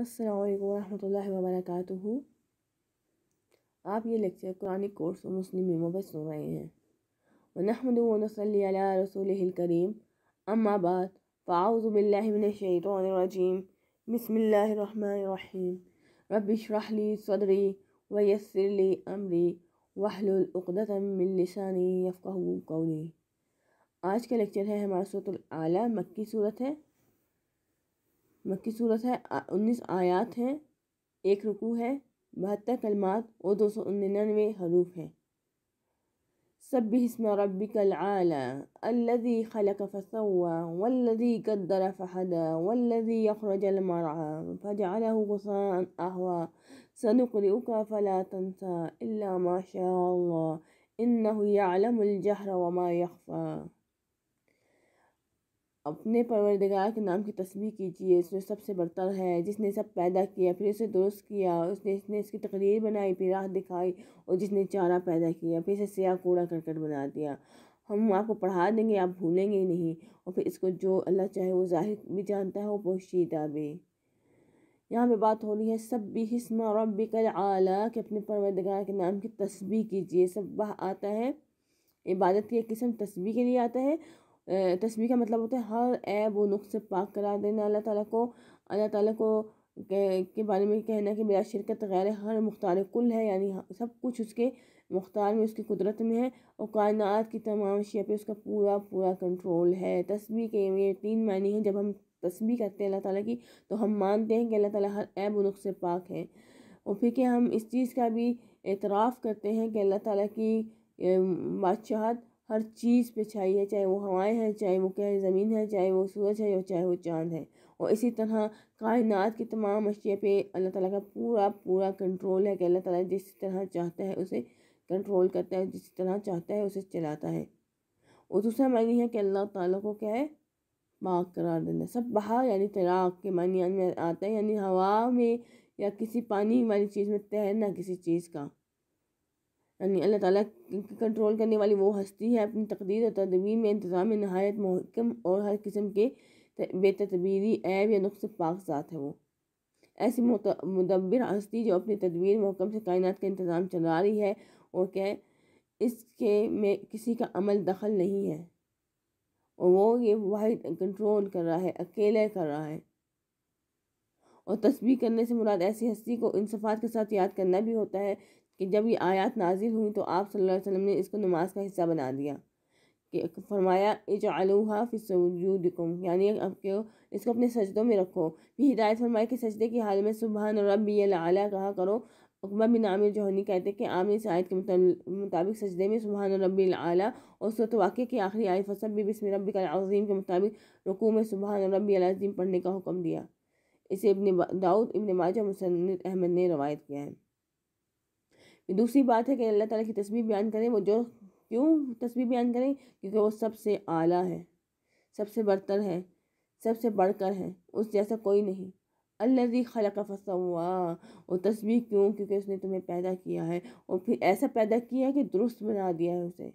असलकम वरहमल वर्कू आप ये लेक्चर कुरानी कोर्स और तो मुस्लिम मेमो पर सुन रहे हैं वनहमदल रसूल करीम अम्माबाद फ़ाउज़बिल्लिमिनशैतरजीम बसमीम रबिशरहली सदरी वयसरली अमरी वहलुलदानी यफ़ा कौली आज का लेक्चर है हमारा सूरत आला मक्की सूरत है مکی صورت ہے انیس آیات ہیں ایک رکو ہے بہتر کلمات اور دو سو ننانوے حروف ہیں سب اسم ربك العالى الذي خلق فسوى والذي قدر فهدى والذي يخرج المرعى فجعله غصاء أهوى سنقرئك فلا تنسى إلا ما شاء الله إنه يعلم الجهر وما يخفى अपने परवरदगार के नाम की तस्वीर कीजिए उसने सबसे बढ़तर है जिसने सब पैदा किया फिर उसे दुरुस्त किया उसने इसने इसकी तकरीर बनाई फिर राह दिखाई और जिसने चारा पैदा किया फिर इसे सयाह कूड़ा करकट बना दिया हम आपको पढ़ा देंगे आप भूलेंगे ही नहीं और फिर इसको जो अल्लाह चाहे वो जाहिर भी जानता है वो पोशीदा भी यहाँ पे बात हो रही है सब भी हिस्मा रबी कल आला कि अपने परवरदगार के नाम की तस्वीर कीजिए सब आता है इबादत की एक किस्म तस्वीर के लिए आता है तस्वीर का मतलब होता है हर ऐब व नुख से पाक करार देना अल्लाह ताला को अल्लाह ताला को के, के बारे में कहना कि मेरा शिरकत गैर हर मुख्तार कुल है यानी सब कुछ उसके मुख्तार में उसकी कुदरत में है और कायनात की तमाम शिया पर उसका पूरा पूरा कंट्रोल है तस्वीर के ये तीन मायने हैं जब हम तस्वीर करते हैं अल्लाह ताला की तो हम मानते हैं कि अल्लाह ताला हर ऐब नुख से पाक है और फिर के हम इस चीज़ का भी एतराफ़ करते हैं कि अल्लाह ताला की बादशाहत हर चीज़ पे चाहिए चाहे वो हवाएं हैं चाहे वो क्या ज़मीन है चाहे वो सूरज है और चाहे वो चांद है और इसी तरह कायनात की तमाम अशिया पे अल्लाह ताला का पूरा पूरा कंट्रोल है कि अल्लाह ताला जिस तरह चाहता है उसे कंट्रोल करता है जिस तरह चाहता है उसे चलाता है और दूसरा मायने है कि अल्लाह ताला को क्या है पाक करार देना सब बहा यानी तैराक के मानी में आता है यानी हवा में या किसी पानी वाली चीज़ में तैरना किसी चीज़ का यानी अल्लाह ताला की कंट्रोल करने वाली वो हस्ती है अपनी तकदीर और तदबीर में इंतज़ाम नहायत महकम और हर किस्म के बेतदबीरी ऐब या नुस्ख पाक ज़ात है वो ऐसी मुदब्बर हस्ती जो अपनी तदबीर महकम से कायनात का इंतज़ाम चला रही है और क्या इसके में किसी का अमल दखल नहीं है और वो ये वाहिद कंट्रोल कर रहा है अकेले कर रहा है और तस्वीर करने से मुराद ऐसी हस्ती को इंसफात के साथ याद करना भी होता है कि जब ये आयत नाजिल हुई तो आप सल्लल्लाहु अलैहि वसल्लम ने इसको नमाज का हिस्सा बना दिया कि फरमाया इज आलूहा फिसम यानी आपके इसको अपने सजदों में रखो ये हिदायत फरमाई कि सजदे की हाल में सुबह रबी अला कहा करो उकबा बिन आमिर जौहनी कहते हैं कि आमिर इस आयत के मुताबिक सजदे में सुबहान रबी आला और सूरत वाक़े की आखिरी आयत भी बिस्म रबी का अज़ीम के मुताबिक रुकू में सुबहान रबी अज़ीम पढ़ने का हुक्म दिया इसे इबन दाऊद इबन माजा मुसन अहमद ने रवायत किया है दूसरी बात है कि अल्लाह ताला की तस्वीर बयान करें वो जो क्यों तस्वीर बयान करें क्योंकि वो सबसे आला है सबसे बरतर है सबसे बढ़कर है उस जैसा कोई नहीं अल्लाजी खल का फसा हुआ वो तस्वीर क्यों क्योंकि उसने तुम्हें पैदा किया है और फिर ऐसा पैदा किया है कि दुरुस्त बना दिया है उसे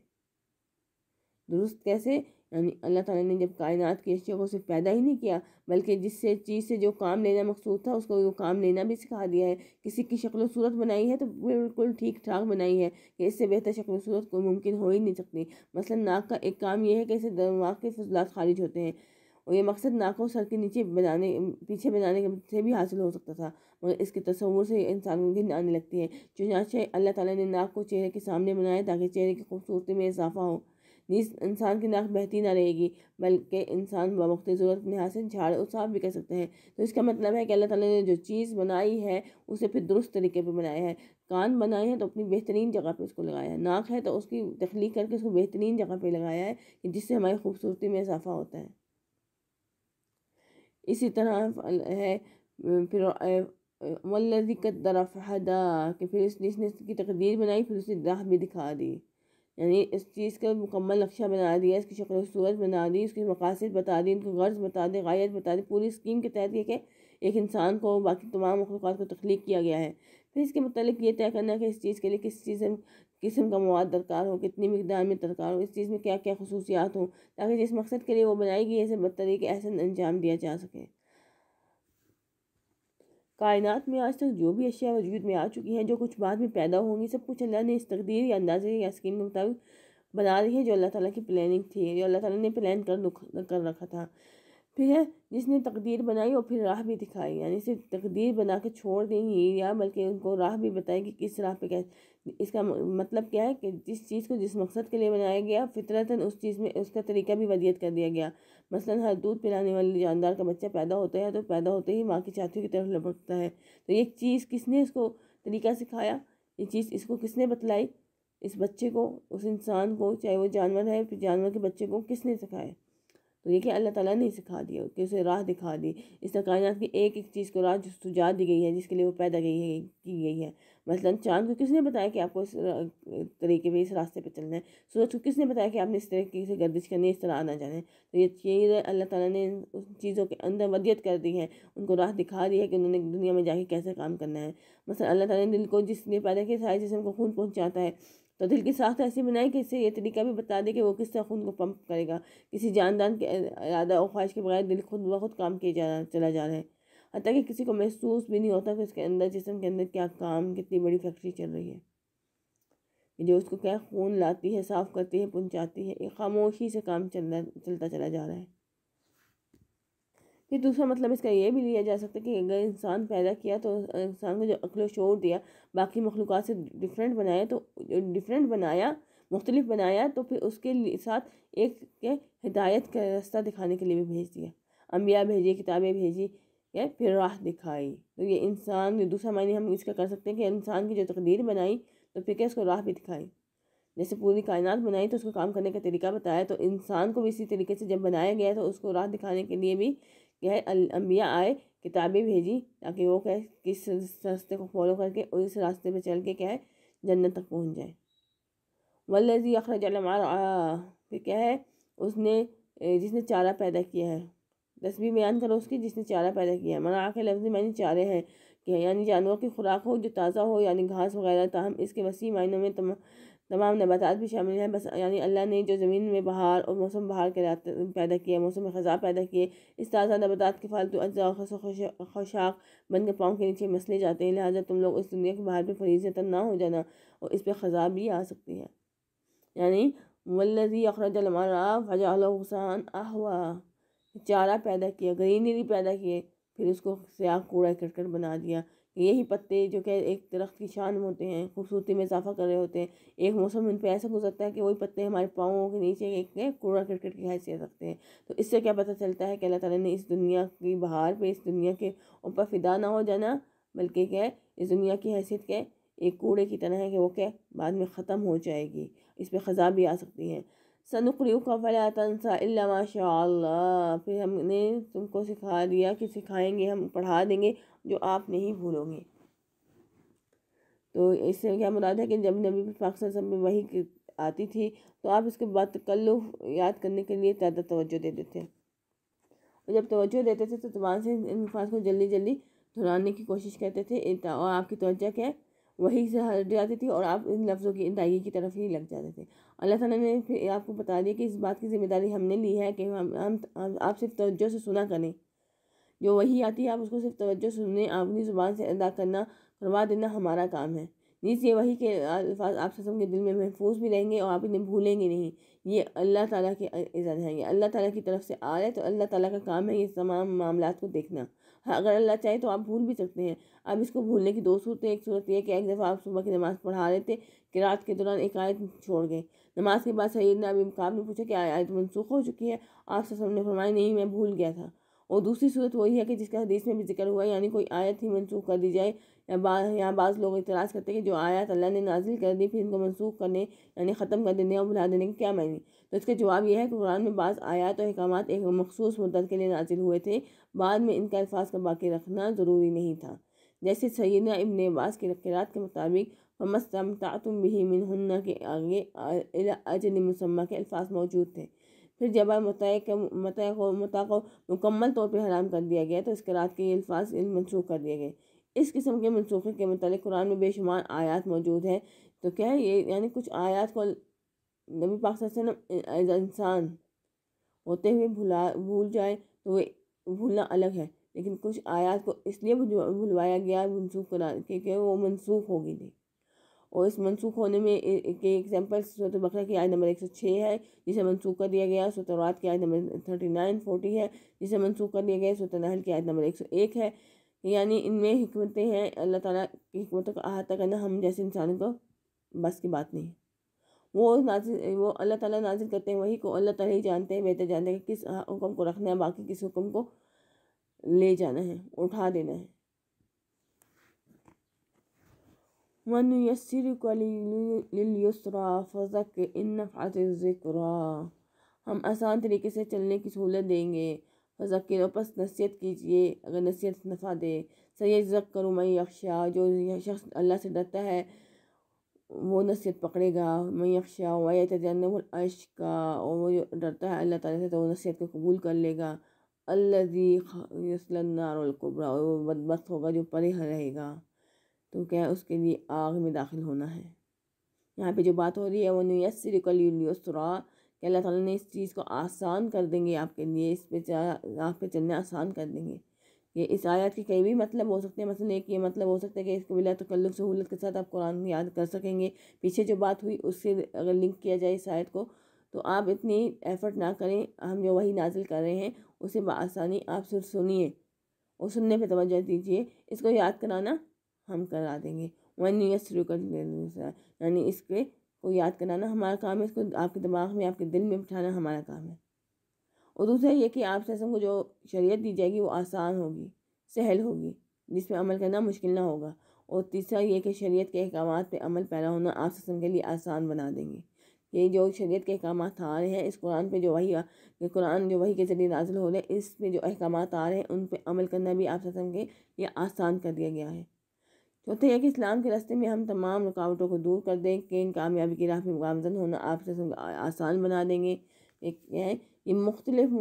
दुरुस्त कैसे यानी अल्लाह ताला ने जब कायनात की अशिया को सिर्फ पैदा ही नहीं किया बल्कि जिससे चीज़ से जो काम लेना मकसूद था उसको वो काम लेना भी सिखा दिया है किसी की शक्ल सूरत बनाई है तो बिल्कुल ठीक ठाक बनाई है कि इससे बेहतर शक्ल सूरत कोई मुमकिन हो ही नहीं सकती मसलन नाक का एक काम यह है कि इससे दिमाग के फजलात खारिज होते हैं और ये मकसद नाक को सर के नीचे बनाने पीछे बनाने से भी हासिल हो सकता था मगर इसके तस्वूर से इंसान को घिन आने लगती है चुनाचे अल्लाह ताला ने नाक को चेहरे के सामने बनाया ताकि चेहरे की खूबसूरती में इजाफा हो नीस इंसान की नाक बहती ना रहेगी बल्कि इंसान बमुख्त ज़रूरत के लिहाज से झाड़ और साफ भी कर सकते हैं तो इसका मतलब है कि अल्लाह ताला ने जो चीज़ बनाई है उसे फिर दुरुस्त तरीके पर बनाया है कान बनाए हैं तो अपनी बेहतरीन जगह पर उसको लगाया है नाक है तो उसकी तख्लीक करके उसको बेहतरीन जगह पर लगाया है जिससे हमारी खूबसूरती में इजाफा होता है इसी तरह है फिर वल्लिकत दरफ़ फहदा कि फिर उसने इसने इसकी तकदीर बनाई फिर उसने राह भी दिखा दी यानी इस चीज़ का मुकम्मल नक्शा बना दिया इसकी शक्ल सूरत बना दी उसके मकासद बता दी उनकी गर्ज बता दें गायत बता दी पूरी स्कीम के तहत कि एक इंसान को बाकी तमाम मखलूक को तख्लीक किया गया है फिर इसके मतलब ये तय करना कि इस चीज़ के लिए किस चीज़ किस्म का मवाद दरकार हो कितनी मकदार में दरकार हो इस चीज़ में क्या क्या खसूसियात हों ताकि जिस मकसद के लिए वो बनाई गई है इसे बदतरीके एहसन अंजाम दिया जा सके कायनात में आज तक जो भी अशिया वजूद में आ चुकी हैं जो कुछ बाद में पैदा होंगी सब कुछ अल्लाह ने इस तकदीर या अंदाजे या स्कीम के मुताबिक बना रही है जो अल्लाह ताला की प्लानिंग थी जो अल्लाह ताला ने प्लान कर कर रखा था फिर है जिसने तकदीर बनाई और फिर राह भी दिखाई यानी सिर्फ तकदीर बना के छोड़ देंगी या बल्कि उनको राह भी बताई कि किस राह पे कैसे इसका मतलब क्या है कि जिस चीज़ को जिस मकसद के लिए बनाया गया फितरतन उस चीज़ में उसका तरीका भी वदियत कर दिया गया मसलन हर दूध पिलाने वाले जानदार का बच्चा पैदा होता है तो पैदा होते ही माँ की छातियों की तरफ लपकता है तो ये चीज़ किसने इसको तरीका सिखाया ये चीज़ इसको किसने बतलाई इस बच्चे को उस इंसान को चाहे वो जानवर है फिर जानवर के बच्चे को किसने सिखाया तो ये कि अल्लाह ताला ने सिखा दिया कि उसे राह दिखा दी इस कायनात की एक एक चीज़ को राह सुझा दी गई है जिसके लिए वो पैदा गई है की गई है मसलन चांद को किसने बताया कि आपको इस तरीके में इस रास्ते पे चलना है सूरज को किसने बताया कि आपने इस तरीके से गर्दिश करनी है इस तरह आना जाना है तो ये चीज़ अल्लाह ताला ने उन चीज़ों के अंदर वदियत कर दी है उनको राह दिखा दी है कि उन्होंने दुनिया में जाके कैसे काम करना है मसल अल्लाह ताला ने दिल को जिसने पैदा किया सारे जिसम को खून पहुँचाता है तो दिल की साख ऐसी बनाई कि इससे ये तरीका भी बता दे कि वो किस तरह खून को पंप करेगा किसी जानदान के इरादा और ख्वाहिश के बगैर दिल खुद ब खुद काम किए जा चला जा रहा है हत्या कि किसी को महसूस भी नहीं होता कि उसके अंदर जिसम के अंदर क्या काम कितनी बड़ी फैक्ट्री चल रही है जो उसको क्या खून लाती है साफ़ करती है पहुँचाती है एक खामोशी से काम चलना चलता चला जा रहा है फिर दूसरा मतलब इसका यह भी लिया जा सकता है कि अगर इंसान पैदा किया तो इंसान को जो अकल शोर दिया बाकी मखलूक से डिफरेंट बनाया तो डिफरेंट बनाया मुख्तलिफ बनाया तो फिर उसके साथ एक के हिदायत का रास्ता दिखाने के लिए भी भेज दिया अम्बिया भेजी किताबें भेजी या फिर राह दिखाई तो ये इंसान दूसरा मायने हम इसका कर सकते हैं कि इंसान की जो तकदीर बनाई तो फिर क्या उसको राह भी दिखाई जैसे पूरी कायनात बनाई तो उसको काम करने का तरीका बताया तो इंसान को भी इसी तरीके से जब बनाया गया तो उसको राह दिखाने के लिए भी क्या है अम्बिया आए किताबें भेजी ताकि वो क्या किस रास्ते को फॉलो करके और इस रास्ते पर चल के क्या है जन्नत तक पहुँच जाए वल्लजी अखरज फिर क्या है उसने जिसने चारा पैदा किया है तस्वीर बयान करो उसकी जिसने चारा पैदा किया मना के लफ्ज़ मैंने चारे हैं कि है, यानी जानवर की खुराक हो जो ताज़ा हो यानी घास वगैरह ताहम इसके वसी मायनों में तमाम नबात भी शामिल हैं बस यानी अल्लाह ने जो ज़मीन में बहार और मौसम बहार के पैदा किया मौसम में ख़जा पैदा किए इस ताज़ा नबात के फालतू अज्जा बन बनकर पाँव के नीचे मसले जाते हैं लिहाजा तुम लोग इस दुनिया के बाहर पर फरीजतन ना हो जाना और इस पर ख़जा भी आ सकती है यानी वल्लजी अखरज अलमारा फजा हुसान आहवा चारा पैदा किया ग्रीनरी पैदा किए फिर उसको स्याह कूड़ा करकट बना दिया यही पत्ते जो कि एक दरख्त की शान होते हैं खूबसूरती में इजाफा कर रहे होते हैं एक मौसम उन पर ऐसा गुजरता है कि वही पत्ते हमारे पाँवों के नीचे एक कूड़ा करकट की हैसियत रखते हैं तो इससे क्या पता चलता है कि अल्लाह ताला ने इस दुनिया की बहार पे इस दुनिया के ऊपर फिदा ना हो जाना बल्कि क्या इस दुनिया की हैसियत क्या एक कूड़े की तरह है कि वो क्या बाद में ख़त्म हो जाएगी इस पर ख़जा भी आ सकती है का फला तनसा इल्ला माशा फिर हमने तुमको सिखा दिया कि सिखाएंगे हम पढ़ा देंगे जो आप नहीं भूलोगे तो इससे क्या मुराद है कि जब नबी पाकिस्तान सब में वही आती थी तो आप इसके बाद कल्लु याद करने के लिए ज़्यादा तवज्जो दे देते और जब तवज्जो देते थे तो जुबान से इन अल्फाज को जल्दी जल्दी दोहराने की कोशिश करते थे और आपकी तोज्जा क्या है वहीं से हट जाते थे और आप इन लफ्ज़ों की अदायगी की तरफ ही लग जाते थे अल्लाह ताला ने फिर आपको बता दिया कि इस बात की ज़िम्मेदारी हमने ली है कि हम, हम, हम आप सिर्फ तवज्जो से सुना करें जो वही आती है आप उसको सिर्फ तवज्जो सुनने अपनी ज़ुबान से अदा करना करवा देना हमारा काम है नीच ये वही के अल्फाज आप ससम के दिल में महफूज भी रहेंगे और आप इन्हें भूलेंगे नहीं ये अल्लाह ताला के इज़्ज़त हैं ये अल्लाह ताला की तरफ से आ रहे तो अल्लाह ताला का काम है ये तमाम मामला को देखना हाँ, अगर अल्लाह चाहे तो आप भूल भी सकते हैं अब इसको भूलने की दो सूरतें एक सूरत यह कि एक दफ़ा आप सुबह की नमाज़ पढ़ा रहे थे कि रात के दौरान एक आयत छोड़ गए नमाज के बाद सैद ने अभी मुकाम ने पूछा कि आयत मनसूख हो चुकी है आप सब ने फरमाया नहीं मैं भूल गया था और दूसरी सूरत वही है कि जिसका हदीस में भी जिक्र हुआ है यानी कोई आयत ही मनसूख कर दी जाए या यहाँ बाज़ लोग इतराज़ करते हैं कि जो आयत अल्लाह ने नाजिल कर दी फिर इनको मनसूख करने यानी ख़त्म कर देने और भुला देने के क्या मायने तो इसका जवाब यह है कि कुरान में बाज़ आयात और अहकाम एक मखसूस मदद के लिए नाजिल हुए थे बाद में इनका अल्फाज का बाकी रखना ज़रूरी नहीं था जैसे सैदा इबन अब्बास की रक़रात के मुताबिक ममस्तमतातुम भी मिन हन्ना के आगे अजन मुसम्मा के अल्फाज मौजूद थे फिर जब मत को को मुकम्मल तौर पर हराम कर दिया गया तो इसके रात के अल्फाज मनसूख कर दिए गए इस किस्म के मनसूखे के मतलब कुरान में बेशुमार आयात मौजूद है तो क्या ये यानी कुछ आयात को नबी पाक इंसान होते हुए भुला भूल जाए तो वे भूलना अलग है लेकिन कुछ आयात को इसलिए भुलवाया गया मनसूख करा क्योंकि वो मनसूख हो गई थी और इस मनसूख होने में के एग्जाम्पल सूरत बकरा की आयत नंबर एक सौ छः है जिसे मनसूख कर दिया गया सूरत रात की आयत नंबर थर्टी नाइन फोर्टी है जिसे मनसूख कर दिया गया सूरत नहल की आयत नंबर एक सौ एक है यानी इनमें हमतें हैं अल्लाह ताला की हमतों का अहाता करना हम जैसे इंसानों को बस की बात नहीं वो नाजिल वो अल्लाह ताला नाजिल करते हैं वही को अल्लाह ताला ही जानते हैं बेहतर जानते हैं कि किस हाँ, हुक्म को रखना है बाकी किस हुक्म को ले जाना है उठा देना है वन यसरा फजक इन हम आसान तरीके से चलने की सहूलत देंगे फजक्र बस नसीहत कीजिए अगर नसीहत नफ़ा दे सैद जक करूँ मैं यक्षा जो शख्स अल्लाह से डरता है वो नसीहत पकड़ेगा मैं यक्षा वाया तजनबलअश का और वो डरता है अल्लाह ताला से तो वो नसीहत को कबूल कर लेगा अल्लाजी और वो बदबस्त होगा जो परे रहेगा तो क्या उसके लिए आग में दाखिल होना है यहाँ पे जो बात हो रही है वो नयसरकलसरा कि अल्लाह ताला ने इस चीज़ को आसान कर देंगे आपके लिए इस पे आप पे चलना आसान कर देंगे ये इस आयत के कई भी मतलब हो सकते हैं मसलन एक ये मतलब हो सकता है कि इसको बिला तकल्लुफ़ सहूलत के साथ आप कुरान याद कर सकेंगे पीछे जो बात हुई उससे अगर लिंक किया जाए इस आयत को तो आप इतनी एफ़र्ट ना करें हम जो वही नाजिल कर रहे हैं उसे बसानी आप सिर्फ सुनिए और सुनने पर तोज्जो दीजिए इसको याद कराना हम करा देंगे वन ईयर शुरू कर यानी इसके को याद कराना हमारा काम है इसको आपके दिमाग में आपके दिल में बिठाना हमारा काम है और दूसरा ये कि आप को जो शरीयत दी जाएगी वो आसान होगी सहल होगी जिसमें अमल करना मुश्किल ना होगा और तीसरा ये कि शरीयत के अहकाम पर अमल पैदा होना आप के लिए आसान बना देंगे ये जो शरीयत के अहकाम आ रहे हैं इस कुरान पे जो वही ये कुरान जो वही के ज़रिए नाजिल हो रहे हैं इस पे जो अहकाम आ रहे हैं उन पर अमल करना भी आप ससम के लिए आसान कर दिया गया है चौथे यह कि इस्लाम के रास्ते में हम तमाम रुकावटों को दूर कर दें कि इन कामयाबी की राह में गामजन होना आप ससम आसान बना देंगे एक मुख्तलिफ़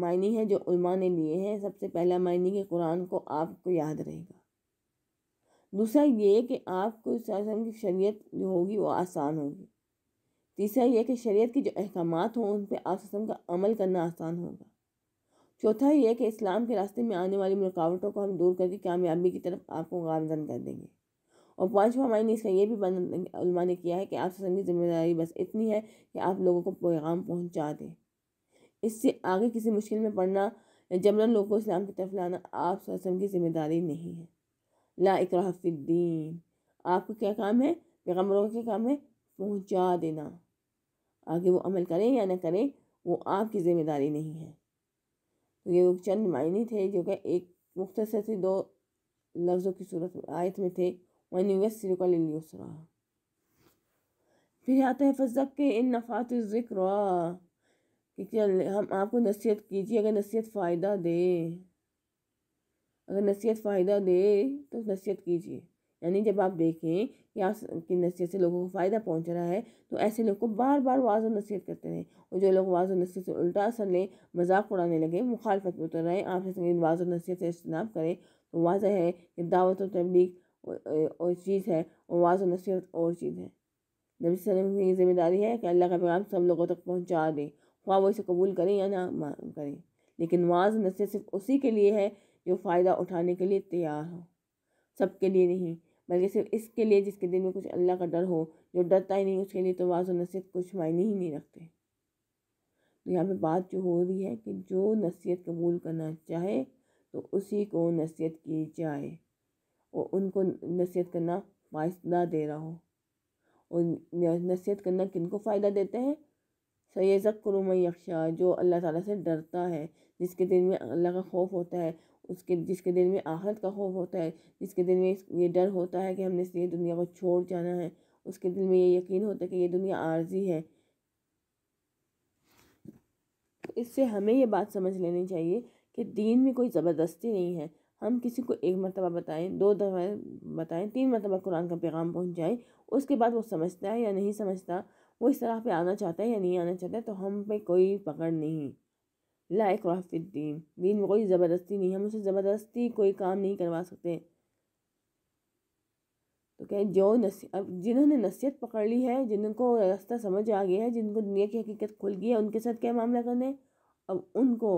मायनी हैं जो उलमा ने लिए हैं सबसे पहला मायनी कि कुरान को आपको याद रहेगा दूसरा ये कि आपको इस की शरीयत जो होगी वो आसान होगी तीसरा ये कि शरीयत के जो अहकाम हों उन पर आप का अमल करना आसान होगा चौथा ये कि इस्लाम के रास्ते में आने वाली रुकावटों को हम दूर करके कामयाबी की तरफ आपको गामजन कर देंगे और पाँचवा मायने इसका ये भी बनमा ने किया है कि आप की जिम्मेदारी बस इतनी है कि आप लोगों को पैगाम पहुँचा दें इससे आगे किसी मुश्किल में पड़ना या जबरन लोगों को इस्लाम की तरफ लाना आप की जिम्मेदारी नहीं है ला इकराफिद्दीन आपको क्या काम है पैगम्बरों का क्या काम है पहुँचा देना आगे वो अमल करें या ना करें वो आपकी ज़िम्मेदारी नहीं है तो ये चंद मायने थे जो कि एक मुख्तर से दो लफ्ज़ों की सूरत आयत में थे ونيسرك لليسرى फिर आता है फजक इन नफ़ात ज़िक्र हम आपको नसीहत कीजिए अगर नसीहत फ़ायदा दे अगर नसीहत फ़ायदा दे तो नसीहत कीजिए यानी जब आप देखें कि आप कि नसीहत से लोगों को फ़ायदा पहुंच रहा है तो ऐसे लोग को बार बार वाज नसीहत करते रहें और जो लोग वाज नसीहत से उल्टा असर लें मजाक उड़ाने लगे मुखालफत में उतर हैं आप वाज नसीहत से इज्तनाब करें तो वाजह है कि दावत और तबलीग और चीज़ है और वाज नसीहत और चीज़ है नबी वसल्लम की जिम्मेदारी है कि अल्लाह का पैगाम सब लोगों तक पहुँचा दें ख्वा वो इसे कबूल करें या ना करें लेकिन वाज नसीहत सिर्फ उसी के लिए है जो फ़ायदा उठाने के लिए तैयार हो सब के लिए नहीं बल्कि सिर्फ इसके लिए जिसके दिल में कुछ अल्लाह का डर हो जो डरता ही नहीं उसके लिए तो वाज नसीहत कुछ मायने ही नहीं रखते तो यहाँ पे बात जो हो रही है कि जो नसीहत कबूल करना चाहे तो उसी को नसीहत की जाए और उनको नसीहत करना फ़ायदा दे रहा हो और नसीहत करना किन को फ़ायदा देते हैं सैज़क करुम यक्षा जो अल्लाह ताला से डरता है जिसके दिल में अल्लाह का खौफ होता है उसके जिसके दिल में आहत का खौफ होता है जिसके दिल में ये डर होता है कि हमने ये दुनिया को छोड़ जाना है उसके दिल में ये यकीन होता है कि ये दुनिया आर्जी है इससे हमें ये बात समझ लेनी चाहिए कि दीन में कोई ज़बरदस्ती नहीं है हम किसी को एक मरतबा बताएं दो दफ़ा बताएं तीन मरतबा कुरान का पैगाम पहुंचाएं उसके बाद वो समझता है या नहीं समझता वो इस तरह पे आना चाहता है या नहीं आना चाहता है तो हम पे कोई पकड़ नहीं लाइक राफिद्दीन दीन में कोई ज़बरदस्ती नहीं हम उसे ज़बरदस्ती कोई काम नहीं करवा सकते तो क्या जो नस अब जिन्होंने नसीहत पकड़ ली है जिनको रास्ता समझ आ गया है जिनको दुनिया की हकीकत खुल गई है उनके साथ क्या मामला करना है अब उनको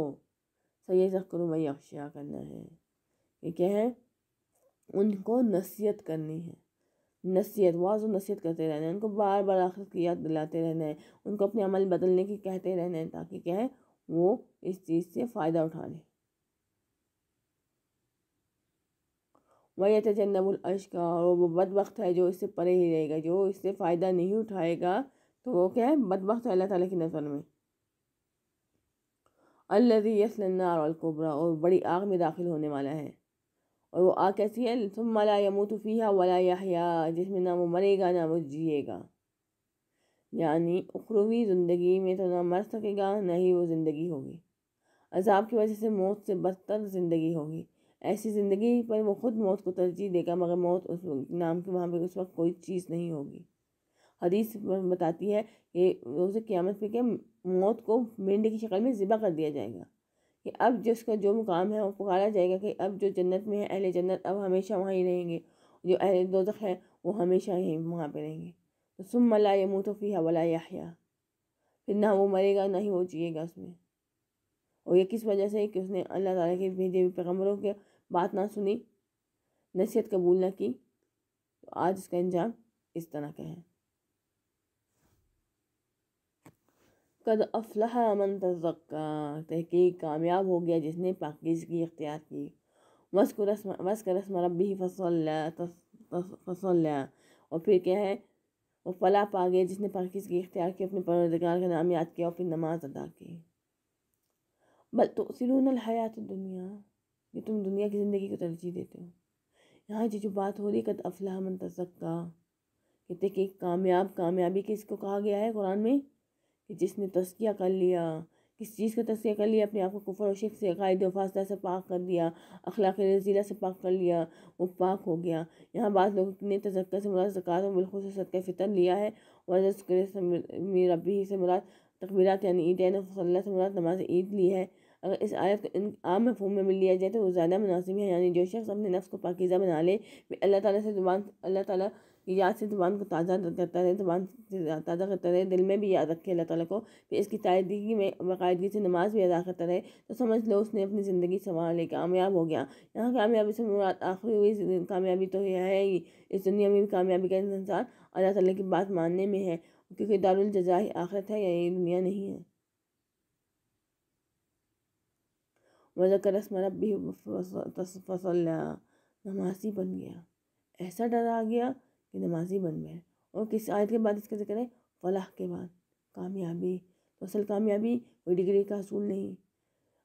सैद करो मैं अख्शा करना है क्या है उनको नसीहत करनी है नसीहत वाज नसीहत करते रहना है उनको बार बार आखिर की याद दिलाते रहना है उनको अपने अमल बदलने की कहते रहना है ताकि क्या है वो इस चीज़ से फ़ायदा उठा लें वही तजन्नबुल अश का और वो बद वक्त है जो इससे परे ही रहेगा जो इससे फ़ायदा नहीं उठाएगा तो वो क्या है बद वक्त है अल्लाह ताला की नज़र में अल्लाजी यसलनार और बड़ी आग में दाखिल होने वाला है और वो आग कैसी है मला यमूत फ़िया वला याहया जिसमें ना वो मरेगा ना वो जिएगा यानी उखरवी ज़िंदगी में तो ना मर सकेगा ना ही वो ज़िंदगी होगी अजाब की वजह से मौत से बदतर ज़िंदगी होगी ऐसी ज़िंदगी पर वो ख़ुद मौत को तरजीह देगा मगर मौत उस नाम के वहाँ पर उस वक्त कोई चीज़ नहीं होगी हदीस बताती है कि रोज़ क़्यामत पे के मौत को मेंढे की शक्ल में ज़िबा कर दिया जाएगा कि अब जिसका जो मुकाम है वो पुकारा जाएगा कि अब जो जन्नत में है अहल जन्नत अब हमेशा वहाँ ही रहेंगे जो अहले दोजख है वो हमेशा ही वहाँ पर रहेंगे तो सुम मुँह तो फ़ी वला या फिर ना वो मरेगा ना ही वो जिएगा उसमें और ये किस वजह से कि उसने अल्लाह ताला के भेजे हुए पैगम्बरों की बात ना सुनी नसीहत कबूल ना की तो आज इसका अंजाम इस तरह का है कद अफलाह मन तजक्का तहकीक कामयाब हो गया जिसने पाकिजगी इख्तियार की वस्क रस्म वस्क रस्म रबी फसल फसल और फिर क्या है वो फला पा गया जिसने पाकिजगी इख्तियार की अपने परदगार का नाम याद किया और फिर नमाज अदा की बल तो सिलून हयात दुनिया ये तुम दुनिया की ज़िंदगी को तरजीह देते हो यहाँ जी जो बात हो रही कद अफलाह मन तजक्का कहते कि कामयाब कामयाबी किसको कहा गया है कुरान में कि जिसने तस्किया कर लिया किस चीज़ का तस्किया कर लिया अपने आप को कुफर और शिक से क़ायद फासला से पाक कर दिया अखलाक रजीला से पाक कर लिया वो पाक हो गया यहाँ बाद लोगों ने तजक् से मुराद जक़ात और से सदक फितर लिया है और रबी से मुराद तकबीरत यानी ईद से मुराद नमाज ईद ली है अगर इस आयत को इन आम मफहम में लिया जाए तो वो ज़्यादा मुनासिब है यानी जो शख्स अपने नफ्स को पाकिज़ा बना ले अल्लाह ताला से ज़ुबान अल्लाह ताला याद से ज़ुबान को ताज़ा करता रहे ज़ुबान ताज़ा करता रहे दिल में भी याद रखे अल्लाह ताला को फिर इसकी तायदगी में बाकायदगी से नमाज भी अदा करता रहे तो समझ लो उसने अपनी ज़िंदगी संवार ले कामयाब हो गया यहाँ कामयाबी से मुराद आखिरी हुई कामयाबी तो यह है ही इस दुनिया में भी कामयाबी का इंसान अल्लाह ताला की बात मानने में है क्योंकि दारुल जजा ही आखिरत है या ये दुनिया नहीं है वजकर रस्म रबी नमाज नमाजी बन गया ऐसा डर आ गया कि नमाजी बन गए और किस आयत के बाद इसका जिक्र है फलाह के बाद कामयाबी तो असल कामयाबी कोई डिग्री का असूल नहीं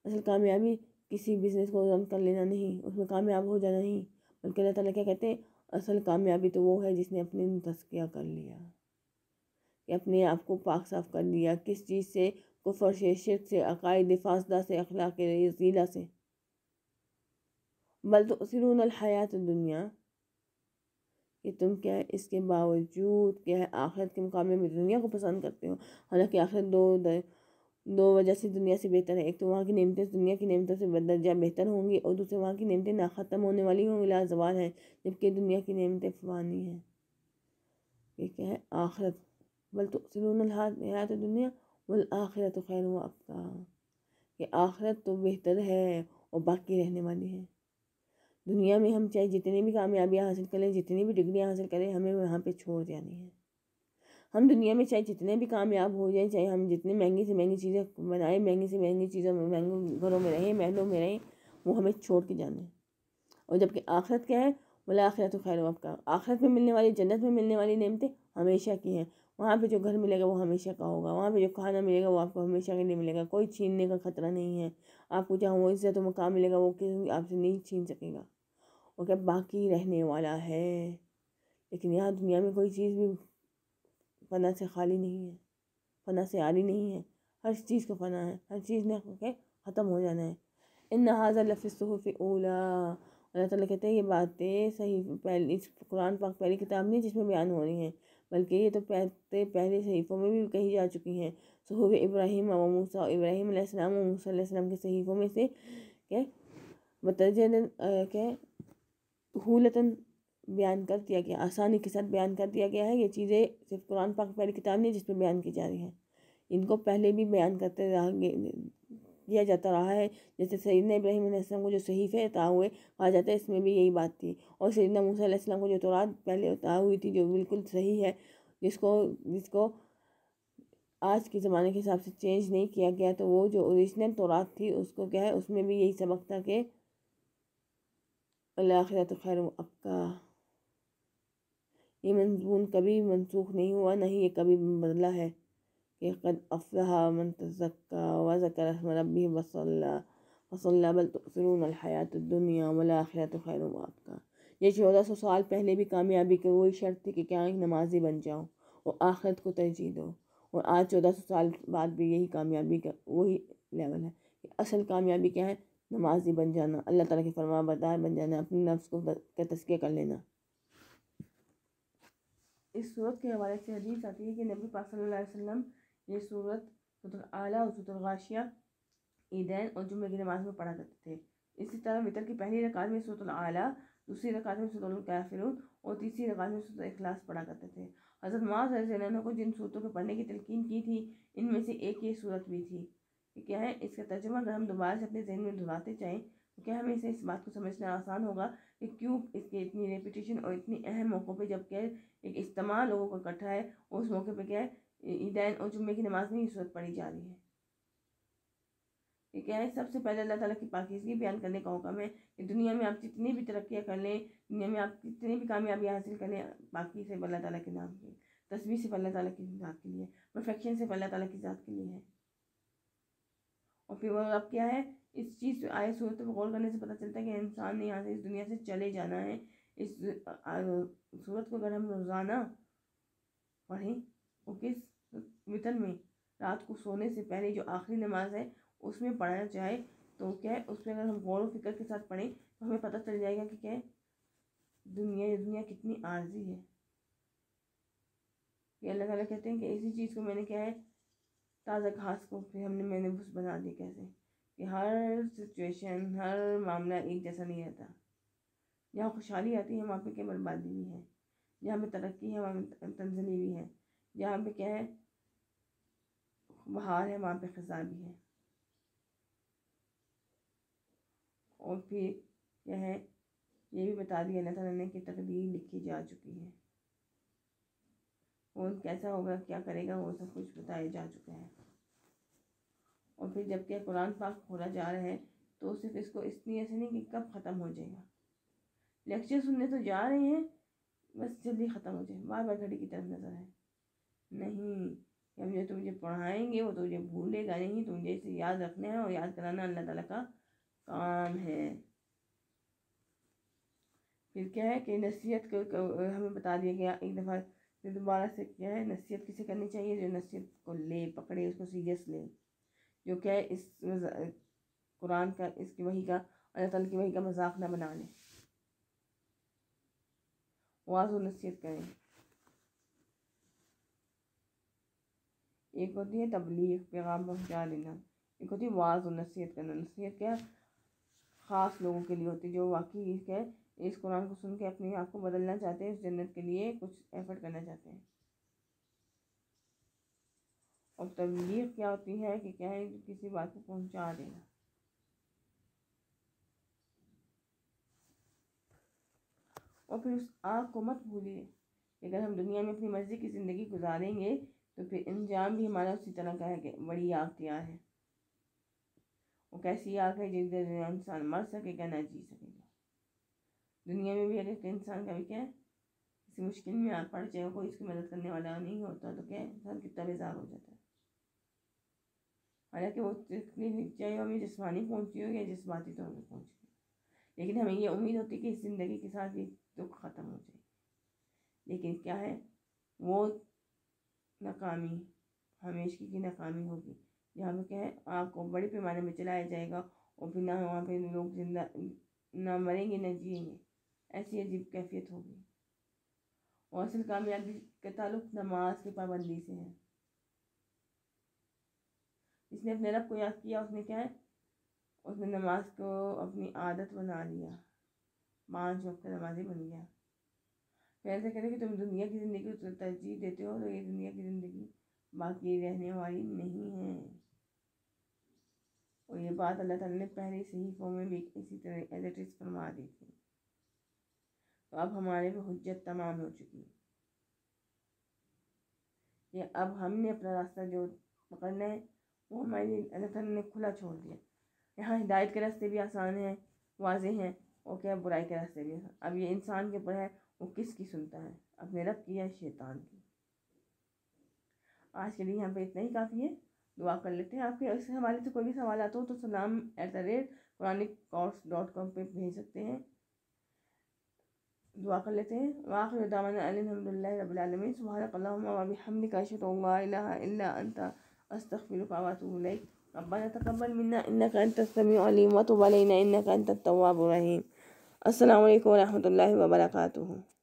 असल कामयाबी किसी बिजनेस को रन कर लेना नहीं उसमें कामयाब हो जाना नहीं बल्कि अल्लाह ताला क्या कहते हैं असल कामयाबी तो वो है जिसने अपने तस्किया कर लिया कि अपने आप को पाक साफ कर लिया किस चीज़ से कुफर से शिरक से अकायद फासदा से अखलाक रजीला से बल तो सिरून हयात दुनिया कि तुम क्या है इसके बावजूद क्या है आखिरत के मुकाबले में दुनिया को पसंद करते हो हालांकि आखिरत दो दो वजह से दुनिया से बेहतर है एक तो वहाँ की नियमतें दुनिया की नियमतों से बदरजा बेहतर होंगी और दूसरे वहाँ की नियमतें ना ख़त्म होने वाली होंगी लाजवाल हैं जबकि दुनिया की नियमतें फवानी हैं ठीक क्या है आखिरत बल तो हयात दुनिया बल आखिरत खैर आपका कि आखिरत तो बेहतर है और बाकी रहने वाली है दुनिया में हम चाहे जितनी भी कामयाबियाँ हासिल करें जितनी भी डिग्रियाँ हासिल करें हमें वहाँ पर छोड़ जानी है हम दुनिया में चाहे जितने भी कामयाब हो जाएं चाहे हम जितने महंगी से महंगी चीज़ें बनाएं महंगी से महंगी चीज़ों में महंगे घरों में रहें महलों में रहें वो हमें छोड़ के जाने और जबकि आखिरत क्या है बोला आखिरत तो खैर आपका आखिरत में मिलने वाली जन्नत में मिलने वाली नियमतें हमेशा की हैं वहाँ पर जो घर मिलेगा वो हमेशा का होगा वहाँ पर जो खाना मिलेगा वो आपको हमेशा के लिए मिलेगा कोई छीनने का खतरा नहीं है आपको जहाँ वो इज्जत मकाम मिलेगा वो किसी आपसे नहीं छीन सकेगा वो क्या बाकी रहने वाला है लेकिन यहाँ दुनिया में कोई चीज़ भी फना से खाली नहीं है फना से आली नहीं है हर चीज़ का फना है हर चीज़ ने के ख़त्म हो जाना है इन नहाजा लफ़ी ओला अल्लाह ताला कहते हैं ये बातें सही पहले इस कुरान पाक पहली किताब नहीं जिसमें बयान हो रही हैं बल्कि ये तो पहले पहले सहीफ़ों में भी कही जा चुकी हैं सहूब इब्राहिम व मूसा इब्राहिम और मूसा के सहीफ़ों में से क्या बतज के हूलतन बयान कर दिया गया आसानी के साथ बयान कर दिया गया है ये चीज़ें सिर्फ कुरान पाक पहली किताब नहीं जिसमें बयान की जा रही हैं इनको पहले भी बयान करते रहेंगे किया जाता रहा है जैसे सैदना इब्राहिम को जो सहीफ़े अता हुए कहा जाता है इसमें भी यही बात थी और सैदन मूसम को जो तो पहले अता हुई थी जो बिल्कुल सही है जिसको जिसको आज के ज़माने के हिसाब से चेंज नहीं किया गया तो वो जो ओरिजिनल तो थी उसको क्या है उसमें भी यही सबक था कि वलाखरत खैर अक्का ये मजमून कभी मनसूख नहीं हुआ नहीं ये कभी बदला है कि कद अफलाहा मन तजक्का व ज़कर रबी वसल्ला वसल्ला बल तसरून हयात दुनिया वलाखरत खैर आपका ये चौदह सौ साल पहले भी कामयाबी की वही शर्त थी कि क्या एक नमाजी बन जाओ और आखिरत को तरजीह दो और आज चौदह सौ साल बाद भी यही कामयाबी का वही लेवल है असल कामयाबी क्या है नमाजी बन जाना अल्लाह ताला के फरमा बरदार बन जाना अपने नफ्स को का तस्किया कर लेना इस सूरत के हवाले से हदीस आती है कि नबी पाक सल्लल्लाहु अलैहि वसल्लम ये सूरत आला और सतुलगाशिया ईदैन और जुम्मे की नमाज में पढ़ा करते थे इसी तरह वितर की पहली रकात में आला दूसरी रकात में सतुलकाफिरून और तीसरी रकात में सूरत अखलास पढ़ा करते थे हज़रत माँ को जिन सूरतों के पढ़ने की तलकिन की थी इनमें से एक ये सूरत भी थी क्या है इसका तर्जुमा अगर हम दोबारा से अपने जहन में दोहराते चाहें तो क्या हमें इसे इस बात को समझना आसान होगा कि क्यों इसके इतनी रेपिटेशन और इतनी अहम मौक़ों पर जब क्या है एक इज्तम लोगों का इकट्ठा है उस मौके पर क्या है ईदैन और जुम्मे की नमाज में ही सूरत पढ़ी जा रही है ये क्या है सबसे पहले अल्लाह ताला की पाकिजगी बयान करने का हुक्म है कि दुनिया में आप जितनी भी तरक्कियाँ कर लें दुनिया में आप जितनी भी कामयाबी हासिल कर लें बाकी सिर्फ अल्लाह ताला के नाम के तस्वीर सिर्फ अल्लाह ताला की ज़ात के लिए परफेक्शन सिर्फ अल्लाह ताला की ज़ात के लिए है और फिर अब क्या है इस चीज़ पे आए सूरत तो पर गौर करने से पता चलता है कि इंसान ने यहाँ से इस दुनिया से चले जाना है इस सूरत को अगर हम रोज़ाना पढ़ें और किस में रात को सोने से पहले जो आखिरी नमाज है उसमें पढ़ाना चाहे तो क्या है उसमें अगर हम गौर फिक्र के साथ पढ़ें तो हमें पता चल जाएगा कि क्या है दुनिया ये दुनिया कितनी आर्जी है ये अल्लाह ताला कहते हैं कि इसी चीज़ को मैंने क्या है ताज़ा घास को फिर हमने मैंने भूस बना दी कैसे कि हर सिचुएशन हर मामला एक जैसा नहीं रहता जहाँ खुशहाली आती है वहाँ पे क्या बर्बादी भी है जहाँ पे तरक्की है वहाँ पे तंजली भी है जहाँ पे क्या है बहार है वहाँ पे खजा भी है और फिर यह है ये भी बता दिया अल्लाह था ने कि तकदीर लिखी जा चुकी है कौन कैसा होगा क्या करेगा वो सब कुछ बताया जा चुका है और फिर जबकि कुरान पाक खोला जा रहा है तो सिर्फ इसको इसलिए ऐसे नहीं कि कब ख़त्म हो जाएगा लेक्चर सुनने तो जा रहे हैं बस जल्दी ख़त्म हो जाए बार बार घड़ी की तरफ नज़र है नहीं हम जो मुझे पढ़ाएंगे वो तो मुझे भूलेगा नहीं तो मुझे इसे याद रखना है और याद कराना अल्लाह ताला का काम है फिर क्या है कि नसीहत को हमें बता दिया गया एक दफ़ा फिर दोबारा से क्या है नसीहत किसे करनी चाहिए जो नसीहत को ले पकड़े उसको सीरियस ले जो क्या है इस कुरान का इसकी वही का अल्लाह ताला की वही का मजाक ना बना लें वाज नसीहत करें एक होती है तबलीग पैगाम पहुँचा देना एक होती है वाज नसीहत करना नसीहत क्या ख़ास लोगों के लिए होती है जो वाकई क्या है इस कुरान को सुन के अपने आप को बदलना चाहते हैं उस जन्नत के लिए कुछ एफर्ट करना चाहते हैं और तबलीग क्या होती है कि क्या है कि किसी बात को पहुंचा देना और फिर उस आग को मत भूलिए अगर हम दुनिया में अपनी मर्ज़ी की ज़िंदगी गुजारेंगे तो फिर अंजाम भी हमारा उसी तरह का है कि बड़ी आग क्या है वो कैसी आग है जिस इंसान मर क्या ना जी सके दुनिया में भी अगर एक इंसान कभी क्या किसी मुश्किल में आ पड़ जाए कोई उसकी मदद करने वाला नहीं होता तो क्या इंसान कितना बेजार हो जाता है हालांकि वो इतनी चाहे हमें जिसमानी पहुँची हो या जिसमाती तो हमें पहुँच गई लेकिन हमें ये उम्मीद होती है कि इस ज़िंदगी के साथ ये दुख ख़त्म हो जाए लेकिन क्या है वो नाकामी हमेशा की नाकामी होगी यहाँ पर क्या है आपको बड़े पैमाने में चलाया जाएगा और फिर ना वहाँ पे लोग जिंदा ना मरेंगे ना जिएंगे ऐसी अजीब कैफियत होगी और असल कामयाबी का ताल्लुक नमाज की पाबंदी से है जिसने अपने रब को याद किया उसने क्या है उसने नमाज को अपनी आदत बना लिया पाँच वक्त नमाजी बन गया फिर ऐसा कहते कि तुम दुनिया की ज़िंदगी को तरजीह देते हो तो ये दुनिया की ज़िंदगी बाकी रहने वाली नहीं है और ये बात अल्लाह ताला ने पहले से ही कौम में भी इसी तरह एज फरमा दी थी तो अब हमारे पे हजत तमाम हो चुकी है ये अब हमने अपना रास्ता जो पकड़ना है वो हमारे लिए अल्लाह तला ने खुला छोड़ दिया यहाँ हिदायत के रास्ते भी आसान हैं वाजे हैं और क्या बुराई के रास्ते भी आसान अब ये इंसान के ऊपर है वो किस की सुनता है अपने रब की या शैतान की आज के लिए यहाँ पे इतना ही काफ़ी है दुआ कर लेते हैं आपके इससे हमारे से कोई भी सवाल आता हो तो सलाम at the rate Quranic course dot com पर भेज सकते हैं وعقلته وآخر دعوانا أن الحمد لله رب العالمين سبحانك اللهم وبحمدك أشهد أن لا إله إلا أنت أستغفرك وأتوب إليك ربنا تقبل منا إنك أنت السميع العليم وتب علينا إنك أنت التواب الرحيم السلام عليكم ورحمة الله وبركاته